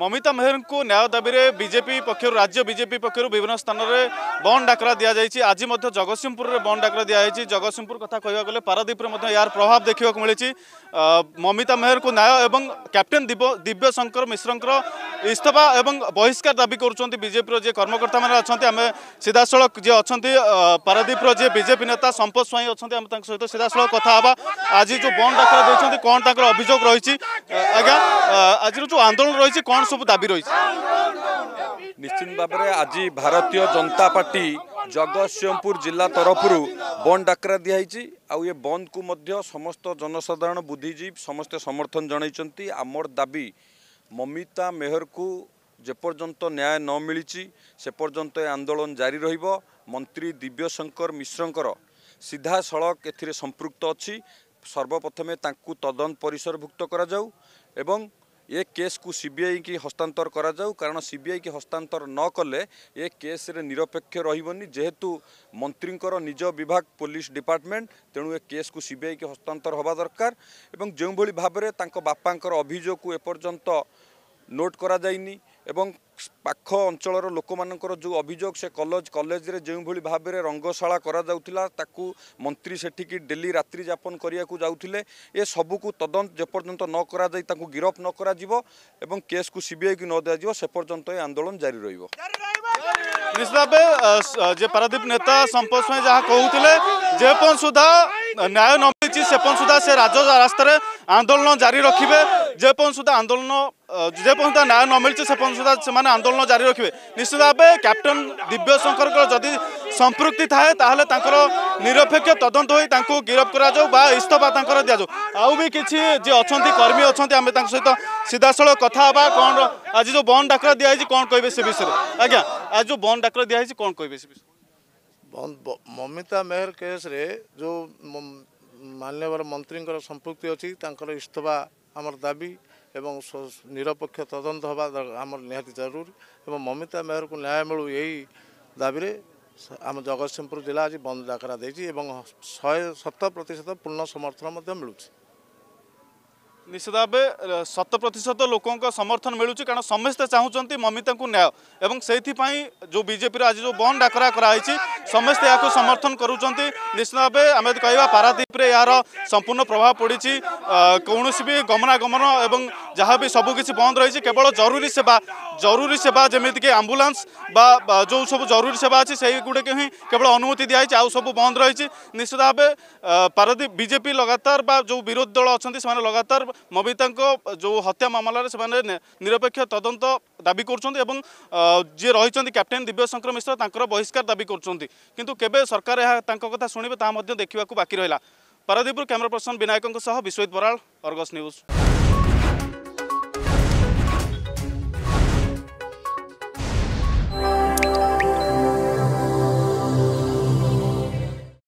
মমিতা মেহরু ন্যায় দাবিরে বিজেপি পক্ষ রাজ্য বিজেপি পক্ষ বিভিন্ন স্থানরে বন্ড ডাকরা যাই আজ মধ্যে জগৎসিংহপুরের বন্ড ডাকরা দিয়াযাই জগৎসিংহপুর কথা কহা গেলে পারাদ্বীপে মধ্যে ইয়ার প্রভাব দেখা মিছে মমিতা মেহরু ন্যায় এবং ক্যাপ্টেন দিব্যশঙ্কর মিশ্রঙ্কর ইস্তফা এবং বহিষ্কার দাবি করছেন বিজেপির যে কর্মকর্তা মানে অনেক আমি সিধাসলখ যে অনেক পারাদ্বীপর যে বিজেপি নেতা সম্পদ স্বাই অনেক আমি তাঁর সহ সিধাসলখ কথা হওয়া আজ যে বন্ড ডাকরা দিয়েছেন কোণ তাঁর অভিযোগ রয়েছে আজ্ঞা আজ যে আন্দোলন রয়েছে কোণ ସବୁ ଦାବି ରହିଛି ନିଶ୍ଚିତ ଭାବରେ ଆଜି ଭାରତୀୟ ଜନତା ପାର୍ଟି ଜଗତସିଂହପୁର ଜିଲ୍ଲା ତରଫରୁ ବନ୍ଦ ଡାକରା ଦିଆହେଇଛି ଆଉ ଏ ବନ୍ଦକୁ ମଧ୍ୟ ସମସ୍ତ ଜନସାଧାରଣ ବୁଦ୍ଧିଜୀବୀ ସମସ୍ତେ ସମର୍ଥନ ଜଣାଇଛନ୍ତି ଆମର ଦାବି ମମିତା ମେହରକୁ ଯେପର୍ଯ୍ୟନ୍ତ ନ୍ୟାୟ ନ ମିଳିଛି ସେପର୍ଯ୍ୟନ୍ତ ଏ ଆନ୍ଦୋଳନ ଜାରି ରହିବ ମନ୍ତ୍ରୀ ଦିବ୍ୟଶଙ୍କର ମିଶ୍ରଙ୍କର ସିଧାସଳଖ ଏଥିରେ ସମ୍ପୃକ୍ତ ଅଛି ସର୍ବପ୍ରଥମେ ତାଙ୍କୁ ତଦନ୍ତ ପରିସରଭୁକ୍ତ କରାଯାଉ ଏବଂ ଏ କେସ୍କୁ ସିବିଆଇକି ହସ୍ତାନ୍ତର କରାଯାଉ କାରଣ ସିବିଆଇକି ହସ୍ତାନ୍ତର ନ କଲେ ଏ କେସ୍ରେ ନିରପେକ୍ଷ ରହିବନି ଯେହେତୁ ମନ୍ତ୍ରୀଙ୍କର ନିଜ ବିଭାଗ ପୋଲିସ ଡିପାର୍ଟମେଣ୍ଟ ତେଣୁ ଏ କେସ୍କୁ ସିବିଆଇକି ହସ୍ତାନ୍ତର ହେବା ଦରକାର ଏବଂ ଯେଉଁଭଳି ଭାବରେ ତାଙ୍କ ବାପାଙ୍କର ଅଭିଯୋଗକୁ ଏପର୍ଯ୍ୟନ୍ତ ନୋଟ୍ କରାଯାଇନି ଏବଂ ପାଖ ଅଞ୍ଚଳର ଲୋକମାନଙ୍କର ଯେଉଁ ଅଭିଯୋଗ ସେ କଲେଜ କଲେଜରେ ଯେଉଁଭଳି ଭାବରେ ରଙ୍ଗଶାଳା କରାଯାଉଥିଲା ତାକୁ ମନ୍ତ୍ରୀ ସେଠିକି ଡେଲି ରାତ୍ରି ଯାପନ କରିବାକୁ ଯାଉଥିଲେ ଏ ସବୁକୁ ତଦନ୍ତ ଯେପର୍ଯ୍ୟନ୍ତ ନ କରାଯାଇ ତାଙ୍କୁ ଗିରଫ ନ କରାଯିବ ଏବଂ କେସ୍କୁ ସିବିଆଇକୁ ନ ଦିଆଯିବ ସେ ପର୍ଯ୍ୟନ୍ତ ଏ ଆନ୍ଦୋଳନ ଜାରି ରହିବ ନିଶ୍ଚିତ ଭାବେ ଯେ ପାରାଦୀପ ନେତା ସମ୍ପଦ ସ୍ୱାଇଁ ଯାହା କହୁଥିଲେ ଯେପର୍ଯ୍ୟନ୍ତ ସୁଦ୍ଧା ନ୍ୟାୟ ନ ମିଳିଛି ସେପର୍ଯ୍ୟନ୍ତ ସୁଦ୍ଧା ସେ ରାଜ ରାସ୍ତାରେ ଆନ୍ଦୋଳନ ଜାରି ରଖିବେ ଯେପର୍ଯ୍ୟନ୍ତ ସୁଦ୍ଧା ଆନ୍ଦୋଳନ যেপর্যন্ত ন্যায় ন মিলছে সে পর্যন্ত সে আন্দোলন জারি রাখবে নিশ্চিত ভাবে ক্যাপ্টেন দিব্যশঙ্কর যদি সম্পৃক্তি থাকে তাহলে তাঁর নিরপেক্ষ তদন্ত হয়ে তাঁর গিরফ করা যাও বা ইস্তফা তাঁর দিয়া যাও আউ বি কিছু যে অনেক কর্মী অনেক আমি তাঁর সহ সিধাসল কথা হওয়া কম আজ যে বন্ড ডাক দিয়া হয়েছে কম কে সে বিষয়ে আজ্ঞা আজ যে বন্ড ডাক দিয়া হয়েছে কম কে সে বিষয়ে মমিতা মেহর কেসরে যে মাননীয় মন্ত্রী সম্পৃক্তি অছি ইস্তফা আমার দাবি ଏବଂ ନିରପେକ୍ଷ ତଦନ୍ତ ହେବା ଆମର ନିହାତି ଜରୁରୀ ଏବଂ ମମିତା ମେହରକୁ ନ୍ୟାୟ ମିଳୁ ଏହି ଦାବିରେ ଆମ ଜଗତସିଂହପୁର ଜିଲ୍ଲା ଆଜି ବନ୍ଦ ଡାକରା ଦେଇଛି ଏବଂ ଶହେ ଶତ ପ୍ରତିଶତ ପୂର୍ଣ୍ଣ ସମର୍ଥନ ମଧ୍ୟ ମିଳୁଛି ନିଶ୍ଚିତ ଭାବେ ଶତ ପ୍ରତିଶତ ଲୋକଙ୍କ ସମର୍ଥନ ମିଳୁଛି କାରଣ ସମସ୍ତେ ଚାହୁଁଛନ୍ତି ମମିତାଙ୍କୁ ନ୍ୟାୟ ଏବଂ ସେଇଥିପାଇଁ ଯେଉଁ ବିଜେପିର ଆଜି ଯେଉଁ ବନ୍ଦ ଡାକରା କରାହେଇଛି ସମସ୍ତେ ଏହାକୁ ସମର୍ଥନ କରୁଛନ୍ତି ନିଶ୍ଚିତ ଭାବେ ଆମେ ଯଦି କହିବା ପାରାଦ୍ୱୀପରେ ଏହାର ସମ୍ପୂର୍ଣ୍ଣ ପ୍ରଭାବ ପଡ଼ିଛି କୌଣସି ବି ଗମନାଗମନ ଏବଂ ଯାହା ବି ସବୁକିଛି ବନ୍ଦ ରହିଛି କେବଳ ଜରୁରୀ ସେବା ଜରୁରୀ ସେବା ଯେମିତିକି ଆମ୍ବୁଲାନ୍ସ ବା ଯେଉଁ ସବୁ ଜରୁରୀ ସେବା ଅଛି ସେଇଗୁଡ଼ିକ ହିଁ କେବଳ ଅନୁମତି ଦିଆଯାଇଛି ଆଉ ସବୁ ବନ୍ଦ ରହିଛି ନିଶ୍ଚିତ ଭାବେ ପାରାଦୀପ ବିଜେପି ଲଗାତାର ବା ଯେଉଁ ବିରୋଧୀ ଦଳ ଅଛନ୍ତି ସେମାନେ ଲଗାତାର ମବିତାଙ୍କ ଯେଉଁ ହତ୍ୟା ମାମଲାରେ ସେମାନେ ନିରପେକ୍ଷ ତଦନ୍ତ ଦାବି କରୁଛନ୍ତି ଏବଂ ଯିଏ ରହିଛନ୍ତି କ୍ୟାପ୍ଟେନ୍ ଦିବ୍ୟଶଙ୍କର ମିଶ୍ର ତାଙ୍କର ବହିଷ୍କାର ଦାବି କରୁଛନ୍ତି କିନ୍ତୁ କେବେ ସରକାର ଏହା ତାଙ୍କ କଥା ଶୁଣିବେ ତାହା ମଧ୍ୟ ଦେଖିବାକୁ ବାକି ରହିଲା पारादीपुर कैमरा पर्सन विनायकों सह विश्वजित बराल अरगस न्यूज